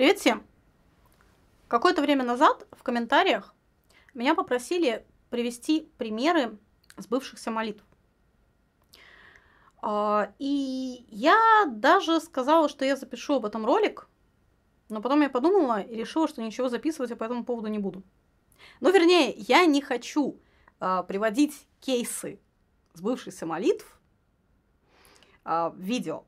Привет всем! Какое-то время назад в комментариях меня попросили привести примеры сбывшихся молитв. А, и я даже сказала, что я запишу об этом ролик, но потом я подумала и решила, что ничего записывать я по этому поводу не буду. Ну, вернее, я не хочу а, приводить кейсы сбывшихся молитв а, в видео,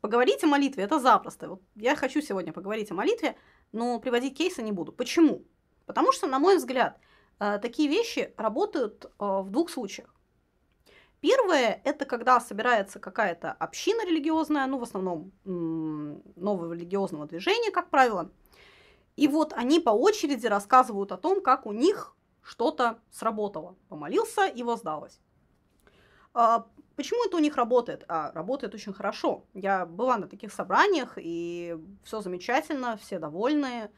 Поговорить о молитве это запросто. Вот я хочу сегодня поговорить о молитве, но приводить кейсы не буду. Почему? Потому что, на мой взгляд, э, такие вещи работают э, в двух случаях. Первое – это когда собирается какая-то община религиозная, ну, в основном нового религиозного движения, как правило. И вот они по очереди рассказывают о том, как у них что-то сработало. Помолился и воздалось. А, Почему это у них работает? А работает очень хорошо. Я была на таких собраниях, и все замечательно, все довольны.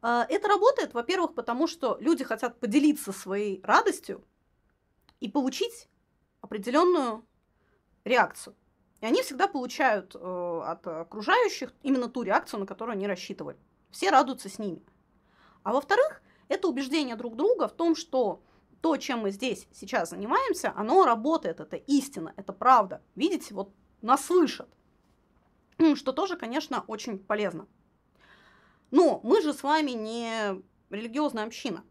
А, это работает, во-первых, потому что люди хотят поделиться своей радостью и получить определенную реакцию. И они всегда получают э, от окружающих именно ту реакцию, на которую они рассчитывали. Все радуются с ними. А во-вторых, это убеждение друг друга в том, что то, чем мы здесь сейчас занимаемся, оно работает, это истина, это правда. Видите, вот нас слышат, что тоже, конечно, очень полезно. Но мы же с вами не религиозная община.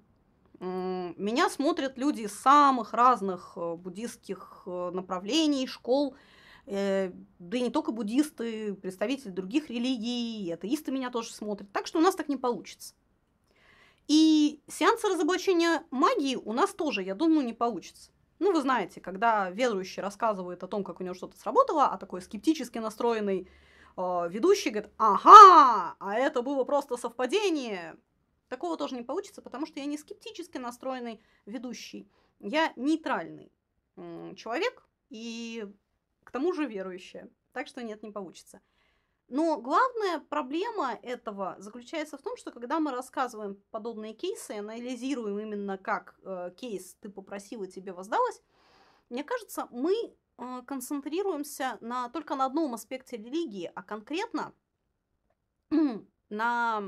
Меня смотрят люди из самых разных э, буддистских э, направлений, школ, э, да и не только буддисты, представители других религий, атеисты меня тоже смотрят. Так что у нас так не получится. И сеансы разоблачения магии у нас тоже, я думаю, не получится. Ну, вы знаете, когда верующий рассказывает о том, как у него что-то сработало, а такой скептически настроенный э, ведущий говорит, ага, а это было просто совпадение. Такого тоже не получится, потому что я не скептически настроенный ведущий. Я нейтральный человек и к тому же верующая. Так что нет, не получится. Но главная проблема этого заключается в том, что когда мы рассказываем подобные кейсы, анализируем именно как э, кейс ты попросил и тебе воздалось, мне кажется, мы э, концентрируемся на, только на одном аспекте религии, а конкретно на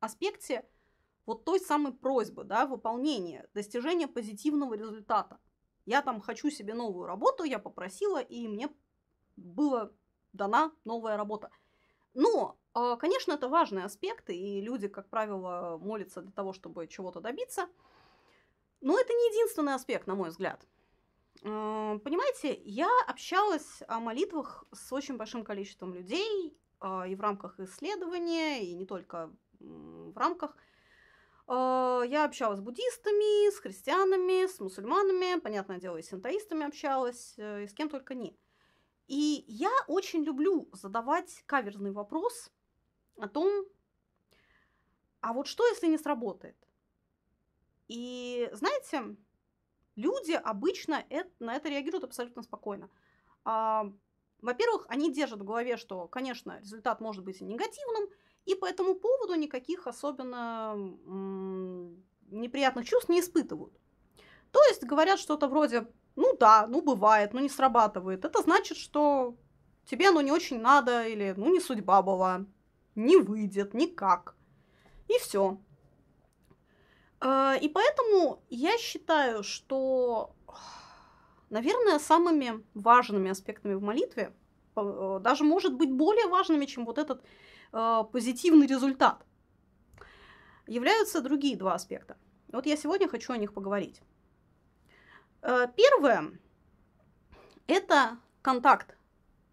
аспекте вот той самой просьбы, да, выполнения, достижения позитивного результата. Я там хочу себе новую работу, я попросила, и мне было дана новая работа. Но, а, конечно, это важные аспекты, и люди, как правило, молятся для того, чтобы чего-то добиться. Но это не единственный аспект, на мой взгляд. А, понимаете, я общалась о молитвах с очень большим количеством людей а, и в рамках исследования, и не только в рамках. Я общалась с буддистами, с христианами, с мусульманами, понятное дело, и с синтоистами общалась, э, и с кем только не. И я очень люблю задавать каверзный вопрос о том, а вот что, если не сработает? И знаете, люди обычно на это реагируют абсолютно спокойно. А, во-первых, они держат в голове, что, конечно, результат может быть и негативным, и по этому поводу никаких особенно неприятных чувств не испытывают. То есть говорят что-то вроде ну да, ну бывает, но не срабатывает, это значит, что тебе оно не очень надо или ну не судьба была, не выйдет никак. И все. Э, и поэтому я считаю, что, наверное, самыми важными аспектами в молитве, э, э, даже может быть более важными, чем вот этот позитивный результат, являются другие два аспекта. Вот я сегодня хочу о них поговорить. Э, первое – это контакт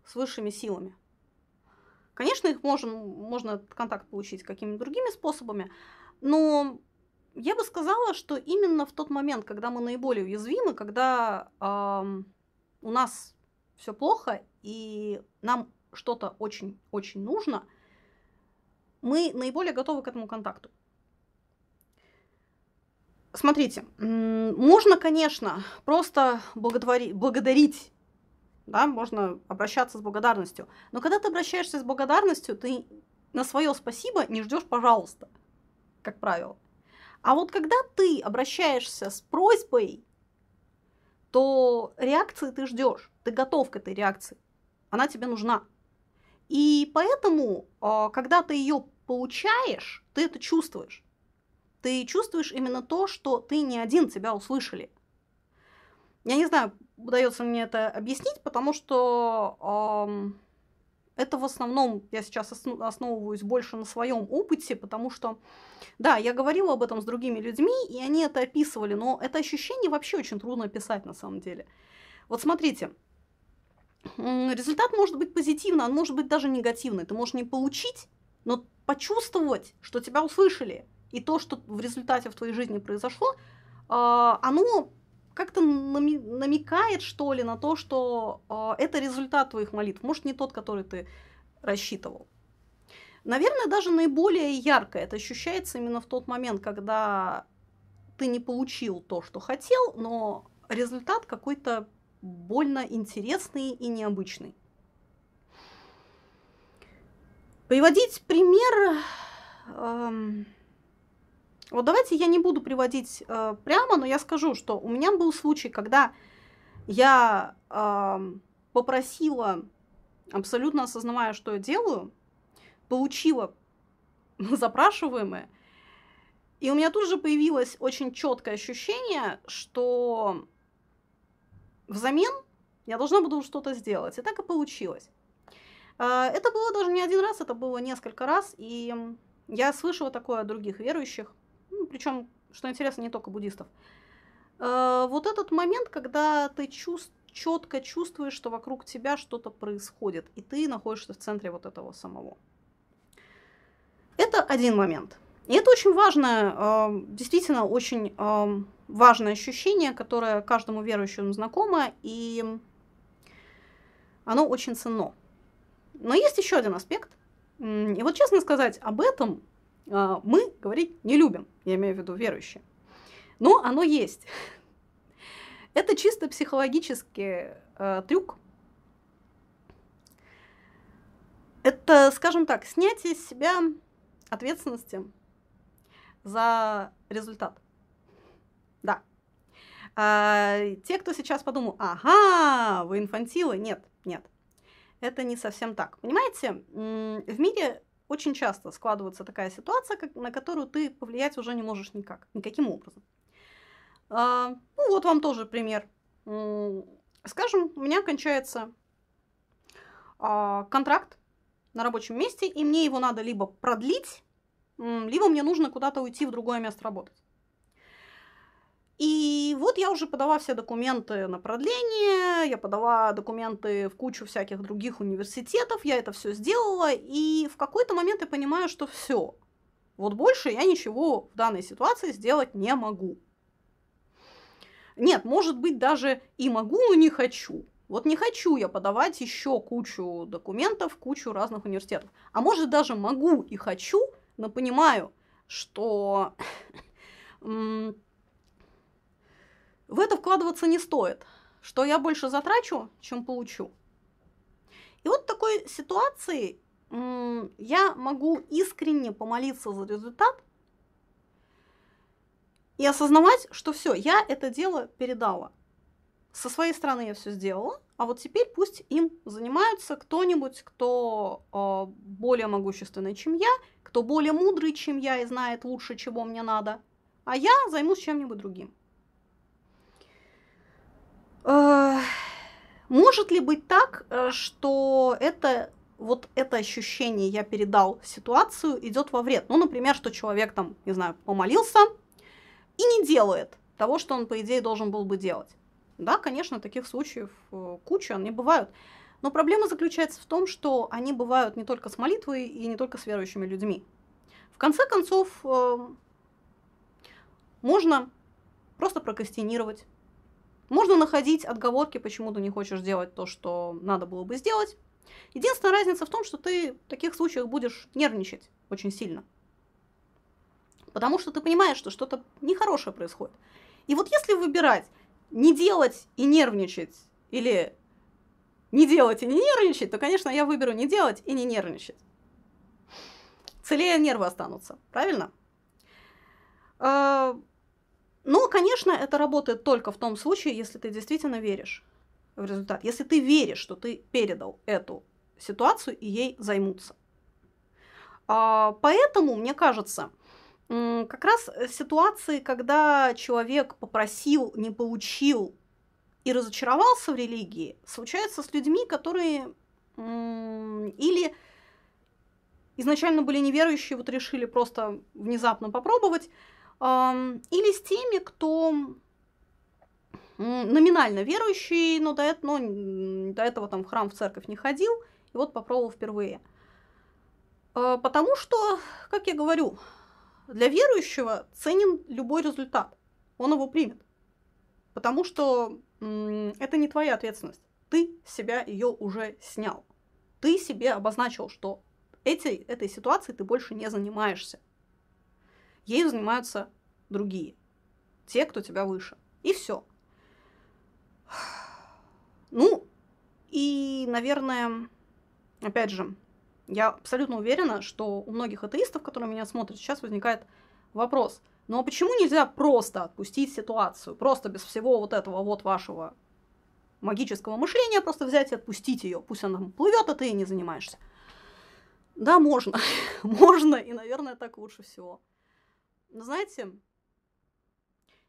с высшими силами. Конечно, их можно, можно контакт получить какими-то другими способами, но я бы сказала, что именно в тот момент, когда мы наиболее уязвимы, когда э, у нас все плохо и нам что-то очень-очень нужно, мы наиболее готовы к этому контакту. Смотрите, можно, конечно, просто благотвори, благодарить, да, можно обращаться с благодарностью. Но когда ты обращаешься с благодарностью, ты на свое спасибо не ждешь, пожалуйста, как правило. А вот когда ты обращаешься с просьбой, то реакции ты ждешь, ты готов к этой реакции, она тебе нужна. И поэтому, а, когда ты ее получаешь, ты это чувствуешь ты чувствуешь именно то, что ты не один, тебя услышали. Я не знаю, удается мне это объяснить, потому что эм, это в основном я сейчас основываюсь больше на своем опыте, потому что, да, я говорила об этом с другими людьми, и они это описывали, но это ощущение вообще очень трудно описать на самом деле. Вот смотрите, результат может быть позитивный, он может быть даже негативный. Ты можешь не получить, но почувствовать, что тебя услышали, и то, что в результате в твоей жизни произошло, а, оно как-то намекает, что ли, на то, что а, это результат твоих молитв. Может, не тот, который ты рассчитывал. Наверное, даже наиболее ярко это ощущается именно в тот момент, когда ты не получил то, что хотел, но результат какой-то больно интересный и необычный. Приводить пример эм, вот давайте я не буду приводить э, прямо, но я скажу, что у меня был случай, когда я э, попросила, абсолютно осознавая, что я делаю, получила запрашиваемое, и у меня тут же появилось очень четкое ощущение, что взамен я должна буду что-то сделать. И так и получилось. Э, это было даже не один раз, это было несколько раз, и я слышала такое от других верующих. Ну, причем, что интересно, не только буддистов. Э, вот этот момент, когда ты чувств, четко чувствуешь, что вокруг тебя что-то происходит, и ты находишься в центре вот этого самого. Это один момент. И это очень важное, э, действительно очень э, важное ощущение, которое каждому верующему знакомо, и оно очень ценно. Но есть еще один аспект. И вот честно сказать, об этом а, мы говорить не любим, я имею в виду верующие. Но оно есть. Это чисто психологический э, трюк. Это, скажем так, снятие с себя ответственности за результат. Да. А, те, кто сейчас подумал, ага, вы инфантилы, нет, нет. Это не совсем так. Понимаете, в мире очень часто складывается такая ситуация, как, на которую ты повлиять уже не можешь никак, никаким образом. А, ну вот вам тоже пример. Скажем, у меня кончается а, контракт на рабочем месте, и мне его надо либо продлить, либо мне нужно куда-то уйти в другое место работать. И вот я уже подала все документы на продление, я подала документы в кучу всяких других университетов, я это все сделала, и в какой-то момент я понимаю, что все. Вот больше я ничего в данной ситуации сделать не могу. Нет, может быть, даже и могу, но не хочу. Вот не хочу я подавать еще кучу документов, кучу разных университетов. А может, даже могу и хочу, но понимаю, что В это вкладываться не стоит, что я больше затрачу, чем получу. И вот в такой ситуации я могу искренне помолиться за результат и осознавать, что все, я это дело передала. Со своей стороны я все сделала, а вот теперь пусть им занимаются кто-нибудь, кто а, более могущественный, чем я, кто более мудрый, чем я и знает лучше, чего мне надо, а я займусь чем-нибудь другим. Э, может ли быть так, э, что это вот это ощущение я передал ситуацию идет во вред. Ну, например, что человек там, не знаю, помолился и не делает того, что он, по идее, должен был бы делать. Да, конечно, таких случаев э, куча, они бывают. Но проблема заключается в том, что они бывают не только с молитвой и не только с верующими людьми. В конце концов, можно просто прокрастинировать, можно находить отговорки, почему ты не хочешь делать то, что надо было бы сделать. Единственная разница в том, что ты в таких случаях будешь нервничать очень сильно. Потому что ты понимаешь, что что-то нехорошее происходит. И вот если выбирать не делать и нервничать или не делать и не нервничать, то, конечно, я выберу не делать и не нервничать. Целее нервы останутся, правильно? А, но, конечно, это работает только в том случае, если ты действительно веришь в результат. Если ты веришь, что ты передал эту ситуацию и ей займутся. А, поэтому, мне кажется, как раз ситуации, когда человек попросил, не получил и разочаровался в религии, случаются с людьми, которые или изначально были неверующие, вот решили просто внезапно попробовать, или с теми, кто номинально верующий, но до, этого, но до этого там в храм, в церковь не ходил, и вот попробовал впервые. А, потому что, как я говорю, для верующего ценен любой результат. Он его примет. Потому что это не твоя ответственность. Ты себя ее уже снял. Ты себе обозначил, что эти, этой ситуацией ты больше не занимаешься ею занимаются другие, те, кто тебя выше. И все. Ну, и, наверное, опять же, я абсолютно уверена, что у многих атеистов, которые меня смотрят, сейчас возникает вопрос. Ну а почему нельзя просто отпустить ситуацию? Просто без всего вот этого вот вашего магического мышления просто взять и отпустить ее. Пусть она плывет, а ты ей не занимаешься. Да, можно. можно, и, наверное, так лучше всего. Но знаете,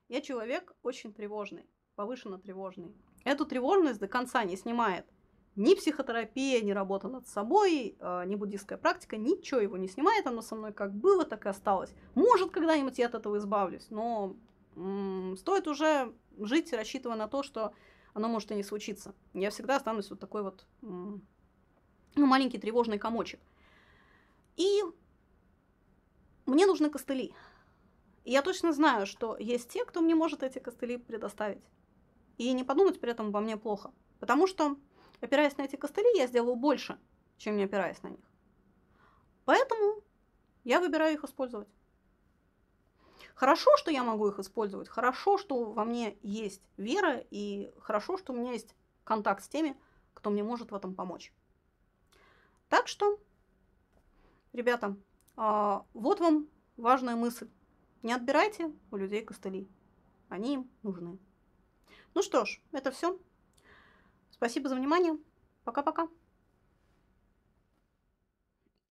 я человек очень тревожный, повышенно тревожный. Эту тревожность до конца не снимает ни психотерапия, ни работа над собой, а, ни буддийская практика, ничего его не снимает, оно со мной как было, так и осталось. Может, когда-нибудь я от этого избавлюсь, но м- стоит уже жить, рассчитывая на то, что оно может и не случиться. Я всегда останусь вот такой вот м- ну, маленький тревожный комочек. И мне нужны костыли. И я точно знаю, что есть те, кто мне может эти костыли предоставить. И не подумать при этом обо мне плохо. Потому что, опираясь на эти костыли, я сделаю больше, чем не опираясь на них. Поэтому я выбираю их использовать. Хорошо, что я могу их использовать, хорошо, что во мне есть вера, и хорошо, что у меня есть контакт с теми, кто мне может в этом помочь. Так что, ребята, а, вот вам важная мысль. Не отбирайте у людей костыли. Они им нужны. Ну что ж, это все. Спасибо за внимание. Пока-пока.